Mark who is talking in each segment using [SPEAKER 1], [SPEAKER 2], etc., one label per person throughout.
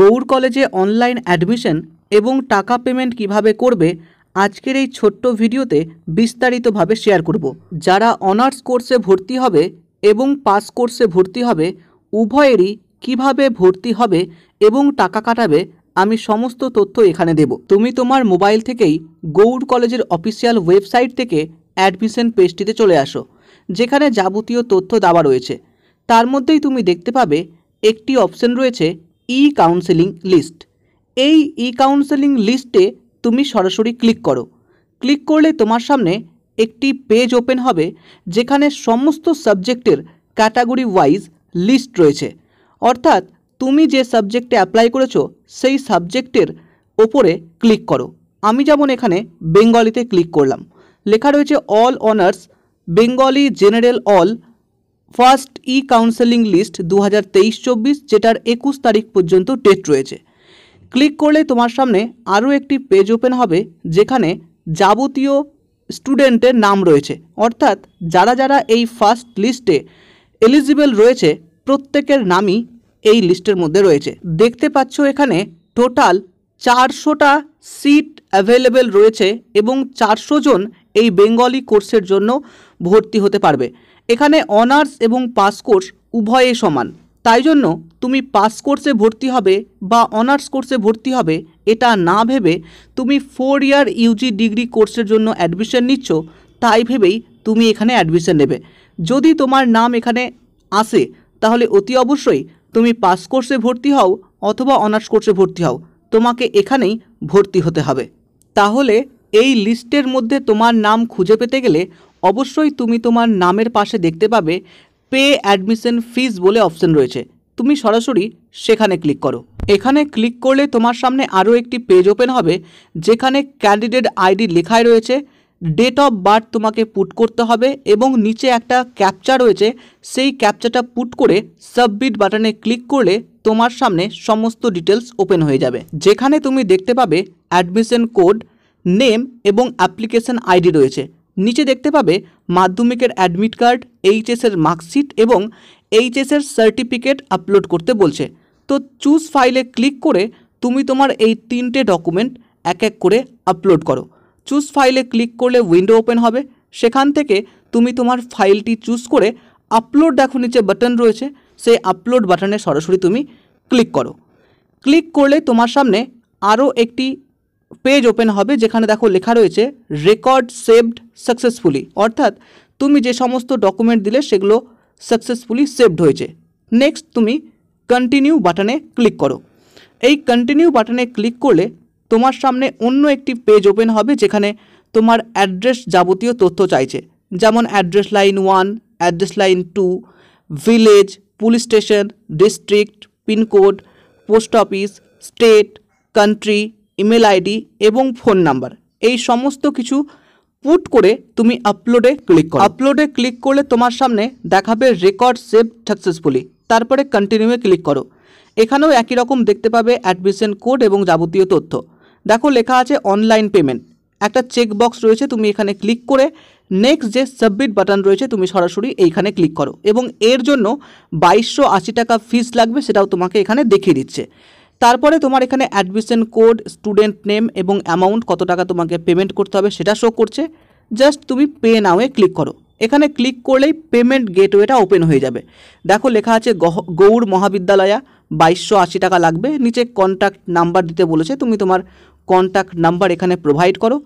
[SPEAKER 1] গৌর কলেজে online admission এবং টাকা পেমেন্ট কিভাবে করবে আজকের এই ছোট্ট ভিডিওতে বিস্তারিতভাবে শেয়ার করব যারা অনার্স কোর্সে ভর্তি হবে এবং পাস কোর্সে ভর্তি হবে উভয়েরই কিভাবে ভর্তি হবে এবং টাকা কাটাবে আমি সমস্ত তথ্য এখানে দেব তুমি তোমার মোবাইল থেকেই গৌর কলেজের অফিসিয়াল ওয়েবসাইট থেকে অ্যাডমিশন পেজটিতে চলে আসো যেখানে যাবতীয় তথ্য দেওয়া রয়েছে তার মধ্যেই তুমি দেখতে পাবে একটি অপশন রয়েছে ই কাউন্সেলিং লিস্ট এই ই কাউন্সেলিং লিস্টে তুমি সরাসরি ক্লিক করো ক্লিক করলে তোমার সামনে একটি পেজ ওপেন হবে যেখানে সমস্ত সাবজেক্টের ক্যাটাগরি ওয়াইজ লিস্ট রয়েছে অর্থাৎ তুমি যে সাবজেক্টে অ্যাপ্লাই করেছো সেই সাবজেক্টের ওপরে ক্লিক করো আমি যেমন এখানে বেঙ্গলিতে ক্লিক করলাম লেখা রয়েছে all honours Bengali general all first ই কাউন্সেলিং লিস্ট দু হাজার তেইশ চব্বিশ যেটার একুশ তারিখ পর্যন্ত ডেট রয়েছে ক্লিক করলে তোমার সামনে আরও একটি পেজ ওপেন হবে যেখানে যাবতীয় স্টুডেন্টের নাম রয়েছে অর্থাৎ যারা যারা এই ফার্স্ট লিস্টে এলিজিবল রয়েছে প্রত্যেকের নামই এই লিস্টের মধ্যে রয়েছে দেখতে পাচ্ছ এখানে টোটাল চারশোটা সিট অ্যাভেলেবেল রয়েছে এবং চারশো জন এই বেঙ্গলি কোর্সের জন্য ভর্তি হতে পারবে এখানে অনার্স এবং পাস কোর্স উভয়ে সমান তাই জন্য তুমি পাস কোর্সে ভর্তি হবে বা অনার্স কোর্সে ভর্তি হবে এটা না ভেবে তুমি ফোর ইয়ার ইউজি ডিগ্রি কোর্সের জন্য অ্যাডমিশন নিচ্ছ তাই ভেবেই তুমি এখানে অ্যাডমিশন নেবে যদি তোমার নাম এখানে আসে তাহলে অতি অবশ্যই তুমি পাস কোর্সে ভর্তি হও অথবা অনার্স কোর্সে ভর্তি হও তোমাকে এখানেই ভর্তি হতে হবে তাহলে এই লিস্টের মধ্যে তোমার নাম খুঁজে পেতে গেলে অবশ্যই তুমি তোমার নামের পাশে দেখতে পাবে পে অ্যাডমিশন ফিজ বলে অপশন রয়েছে তুমি সরাসরি সেখানে ক্লিক করো এখানে ক্লিক করলে তোমার সামনে আরও একটি পেজ ওপেন হবে যেখানে ক্যান্ডিডেট আইডি লেখায় রয়েছে ডেট অফ বার্থ তোমাকে পুট করতে হবে এবং নিচে একটা ক্যাপচা রয়েছে সেই ক্যাপচাটা পুট করে সাবমিট বাটনে ক্লিক করলে তোমার সামনে সমস্ত ডিটেলস ওপেন হয়ে যাবে যেখানে তুমি দেখতে পাবে অ্যাডমিশন কোড নেম এবং অ্যাপ্লিকেশন আইডি রয়েছে নিচে দেখতে পাবে মাধ্যমিকের অ্যাডমিট কার্ড এইচএসের মার্কশিট এবং এইচএসের সার্টিফিকেট আপলোড করতে বলছে তো চুজ ফাইলে ক্লিক করে তুমি তোমার এই তিনটে ডকুমেন্ট এক এক করে আপলোড করো চুজ ফাইলে ক্লিক করলে উইন্ডো ওপেন হবে সেখান থেকে তুমি তোমার ফাইলটি চুজ করে আপলোড দেখো নিচে বাটন রয়েছে সেই আপলোড বাটনে সরাসরি তুমি ক্লিক করো ক্লিক করলে তোমার সামনে আরও একটি পেজ ওপেন হবে যেখানে দেখো লেখা রয়েছে রেকর্ড সেভড সাকসেসফুলি অর্থাৎ তুমি যে সমস্ত ডকুমেন্ট দিলে সেগুলো সাকসেসফুলি সেভড হয়েছে নেক্সট তুমি কন্টিনিউ বাটনে ক্লিক করো এই কন্টিনিউ বাটনে ক্লিক করলে তোমার সামনে অন্য একটি পেজ ওপেন হবে যেখানে তোমার অ্যাড্রেস যাবতীয় তথ্য চাইছে যেমন address line one address line two village police station district pincode post office state country email ID এবং ফোন নাম্বার এই সমস্ত কিছু পুট করে তুমি আপলোডে ক্লিক করো আপলোডে ক্লিক করলে তোমার সামনে দেখাবে রেকর্ড সেভ সাকসেসফুলি তারপরে কন্টিনিউয়ে ক্লিক করো এখানেও একই রকম দেখতে পাবে অ্যাডমিশন কোড এবং যাবতীয় তথ্য দেখো লেখা আছে অনলাইন পেমেন্ট একটা চেক বক্স রয়েছে তুমি এখানে ক্লিক করে নেক্সট যে সাবমিট বাটন রয়েছে তুমি সরাসরি এইখানে ক্লিক করো এবং এর জন্য বাইশশো আশি টাকা ফিস লাগবে সেটাও তোমাকে এখানে দেখিয়ে দিচ্ছে তারপরে তোমার এখানে অ্যাডমিশন কোড স্টুডেন্ট নেম এবং অ্যামাউন্ট কত টাকা তোমাকে পেমেন্ট করতে হবে সেটা শো করছে জাস্ট তুমি পে নাওয়ে ক্লিক করো এখানে ক্লিক করলেই পেমেন্ট গেটওয়েটা ওপেন হয়ে যাবে দেখো লেখা আছে গৌড় মহাবিদ্যালয়া বাইশশো আশি টাকা লাগবে নিচে কন্ট্যাক্ট নাম্বার দিতে বলেছে তুমি তোমার কন্ট্যাক্ট নাম্বার এখানে প্রোভাইড করো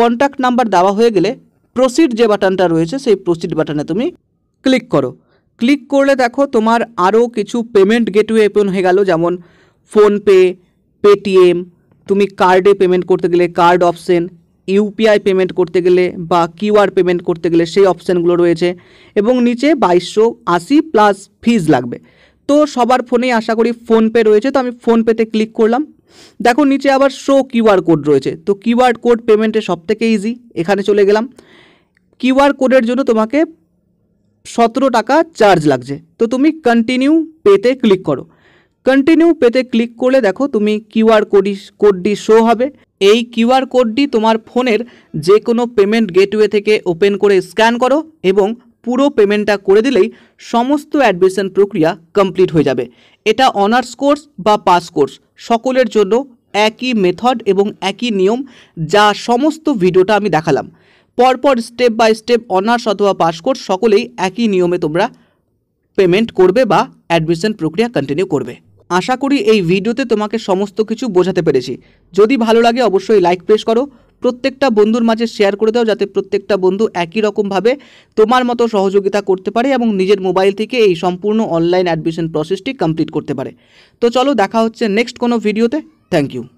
[SPEAKER 1] কন্ট্যাক্ট নাম্বার দেওয়া হয়ে গেলে প্রসিড যে বাটনটা রয়েছে সেই প্রসিড বাটনে তুমি ক্লিক করো ক্লিক করলে দেখো তোমার আরও কিছু পেমেন্ট গেটওয়ে ওপেন হয়ে গেল যেমন ফোনপে পেটিএম তুমি কার্ডে পেমেন্ট করতে গেলে কার্ড অপশন ইউপিআই পেমেন্ট করতে গেলে বা কিউআর পেমেন্ট করতে গেলে সেই অপশানগুলো রয়েছে এবং নিচে বাইশশো আশি প্লাস ফিজ লাগবে তো সবার ফোনেই আশা করি ফোনপে রয়েছে তো আমি ফোনপেতে ক্লিক করলাম দেখো নিচে আবার শো কিউআর কোড রয়েছে তো কিউআর কোড পেমেন্টে সব থেকে ইজি এখানে চলে গেলাম কিউআর কোডের জন্য তোমাকে সতেরো টাকা চার্জ লাগছে তো তুমি কন্টিনিউ পেতে ক্লিক করো কন্টিনিউ পেতে ক্লিক করলে দেখো তুমি কিউআর কোডি কোডটি শো হবে এই কিউআর কোডটি তোমার ফোনের যে কোনো পেমেন্ট গেটওয়ে থেকে ওপেন করে স্ক্যান করো এবং পুরো পেমেন্টটা করে দিলেই সমস্ত অ্যাডমিশন প্রক্রিয়া কমপ্লিট হয়ে যাবে এটা অনার্স কোর্স বা পাস কোর্স সকলের জন্য একই মেথড এবং একই নিয়ম যা সমস্ত ভিডিওটা আমি দেখালাম পরপর স্টেপ বাই স্টেপ অনার্স অথবা পাস কোর্স সকলেই একই নিয়মে তোমরা পেমেন্ট করবে বা অ্যাডমিশন প্রক্রিয়া কন্টিনিউ করবে আশা করি এই ভিডিওতে তোমাকে সমস্ত কিছু বোঝাতে পেরেছি যদি ভালো লাগে অবশ্যই লাইক প্রেস করো প্রত্যেকটা বন্ধুর মাঝে শেয়ার করে দাও যাতে প্রত্যেকটা বন্ধু একই রকমভাবে তোমার মতো সহযোগিতা করতে পারে এবং নিজের মোবাইল থেকে এই সম্পূর্ণ অনলাইন অ্যাডমিশন প্রসেসটি কমপ্লিট করতে পারে তো চলো দেখা হচ্ছে নেক্সট কোনো ভিডিওতে থ্যাংক ইউ